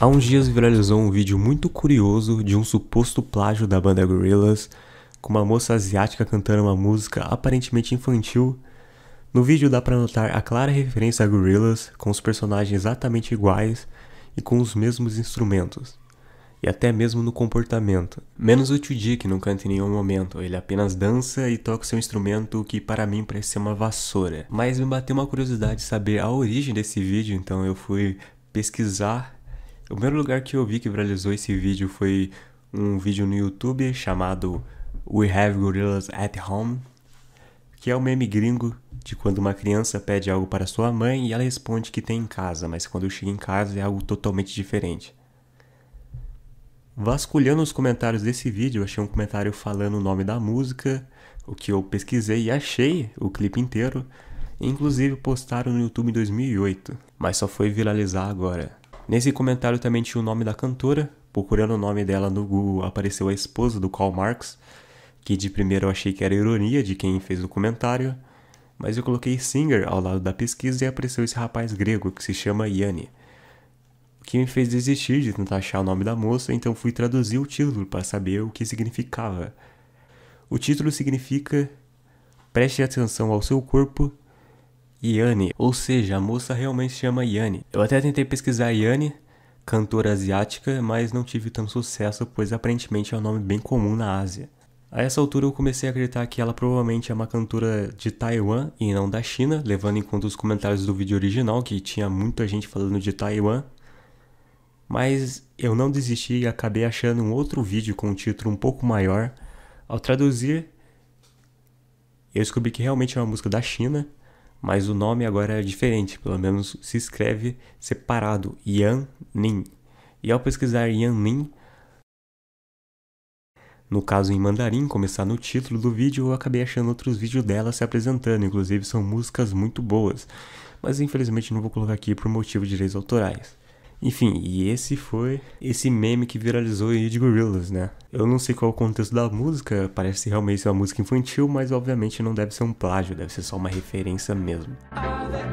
Há uns dias viralizou um vídeo muito curioso de um suposto plágio da banda Gorillaz com uma moça asiática cantando uma música aparentemente infantil. No vídeo dá para notar a clara referência a Gorillaz com os personagens exatamente iguais e com os mesmos instrumentos e até mesmo no comportamento. Menos o Chuji, que não canta em nenhum momento, ele apenas dança e toca seu instrumento que para mim parece ser uma vassoura. Mas me bateu uma curiosidade saber a origem desse vídeo, então eu fui pesquisar. O primeiro lugar que eu vi que viralizou esse vídeo foi um vídeo no YouTube chamado We Have Gorillas at Home, que é o um meme gringo de quando uma criança pede algo para sua mãe e ela responde que tem em casa, mas quando chega em casa é algo totalmente diferente. Vasculhando os comentários desse vídeo, achei um comentário falando o nome da música, o que eu pesquisei e achei o clipe inteiro, inclusive postaram no YouTube em 2008, mas só foi viralizar agora. Nesse comentário também tinha o nome da cantora, procurando o nome dela no Google apareceu a esposa do Karl Marx, que de primeiro eu achei que era ironia de quem fez o comentário, mas eu coloquei singer ao lado da pesquisa e apareceu esse rapaz grego que se chama Yanni que me fez desistir de tentar achar o nome da moça, então fui traduzir o título para saber o que significava. O título significa Preste atenção ao seu corpo, Yane, ou seja, a moça realmente se chama Yane. Eu até tentei pesquisar Yane, cantora asiática, mas não tive tanto sucesso, pois aparentemente é um nome bem comum na Ásia. A essa altura eu comecei a acreditar que ela provavelmente é uma cantora de Taiwan e não da China, levando em conta os comentários do vídeo original, que tinha muita gente falando de Taiwan, mas eu não desisti e acabei achando um outro vídeo com um título um pouco maior. Ao traduzir, eu descobri que realmente é uma música da China, mas o nome agora é diferente, pelo menos se escreve separado, Yan Nin. E ao pesquisar Yan Nin, no caso em mandarim, começar no título do vídeo, eu acabei achando outros vídeos dela se apresentando, inclusive são músicas muito boas, mas infelizmente não vou colocar aqui por motivo de direitos autorais. Enfim, e esse foi esse meme que viralizou aí de Gorillaz, né? Eu não sei qual é o contexto da música, parece realmente ser uma música infantil, mas obviamente não deve ser um plágio, deve ser só uma referência mesmo. Ah,